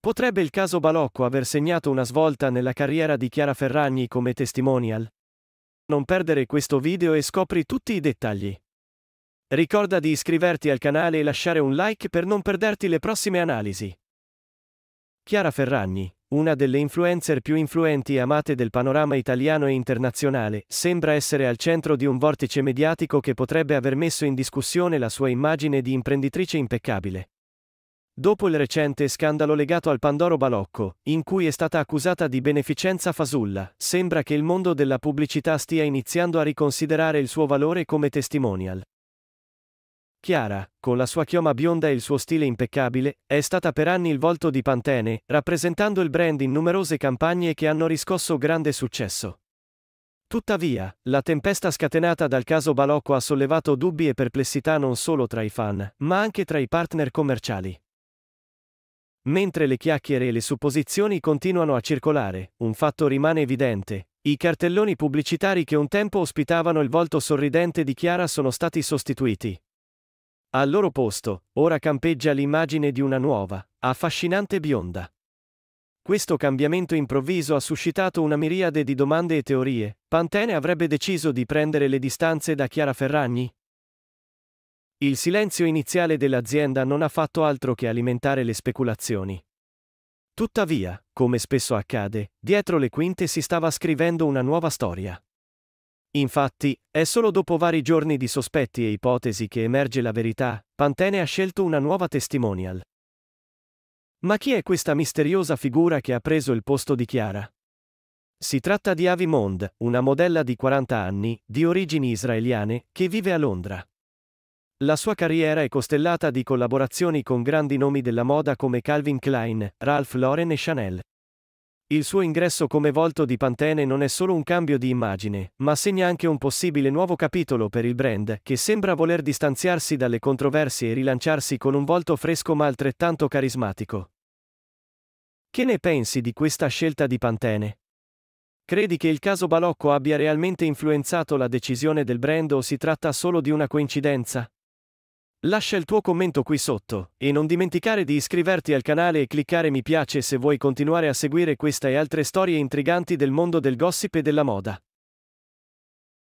Potrebbe il caso Balocco aver segnato una svolta nella carriera di Chiara Ferragni come testimonial? Non perdere questo video e scopri tutti i dettagli. Ricorda di iscriverti al canale e lasciare un like per non perderti le prossime analisi. Chiara Ferragni, una delle influencer più influenti e amate del panorama italiano e internazionale, sembra essere al centro di un vortice mediatico che potrebbe aver messo in discussione la sua immagine di imprenditrice impeccabile. Dopo il recente scandalo legato al Pandoro Balocco, in cui è stata accusata di beneficenza fasulla, sembra che il mondo della pubblicità stia iniziando a riconsiderare il suo valore come testimonial. Chiara, con la sua chioma bionda e il suo stile impeccabile, è stata per anni il volto di Pantene, rappresentando il brand in numerose campagne che hanno riscosso grande successo. Tuttavia, la tempesta scatenata dal caso Balocco ha sollevato dubbi e perplessità non solo tra i fan, ma anche tra i partner commerciali. Mentre le chiacchiere e le supposizioni continuano a circolare, un fatto rimane evidente. I cartelloni pubblicitari che un tempo ospitavano il volto sorridente di Chiara sono stati sostituiti. Al loro posto, ora campeggia l'immagine di una nuova, affascinante bionda. Questo cambiamento improvviso ha suscitato una miriade di domande e teorie. Pantene avrebbe deciso di prendere le distanze da Chiara Ferragni? Il silenzio iniziale dell'azienda non ha fatto altro che alimentare le speculazioni. Tuttavia, come spesso accade, dietro le quinte si stava scrivendo una nuova storia. Infatti, è solo dopo vari giorni di sospetti e ipotesi che emerge la verità, Pantene ha scelto una nuova testimonial. Ma chi è questa misteriosa figura che ha preso il posto di Chiara? Si tratta di Avi Mond, una modella di 40 anni, di origini israeliane, che vive a Londra. La sua carriera è costellata di collaborazioni con grandi nomi della moda come Calvin Klein, Ralph Lauren e Chanel. Il suo ingresso come volto di Pantene non è solo un cambio di immagine, ma segna anche un possibile nuovo capitolo per il brand, che sembra voler distanziarsi dalle controversie e rilanciarsi con un volto fresco ma altrettanto carismatico. Che ne pensi di questa scelta di Pantene? Credi che il caso Balocco abbia realmente influenzato la decisione del brand o si tratta solo di una coincidenza? Lascia il tuo commento qui sotto e non dimenticare di iscriverti al canale e cliccare mi piace se vuoi continuare a seguire questa e altre storie intriganti del mondo del gossip e della moda.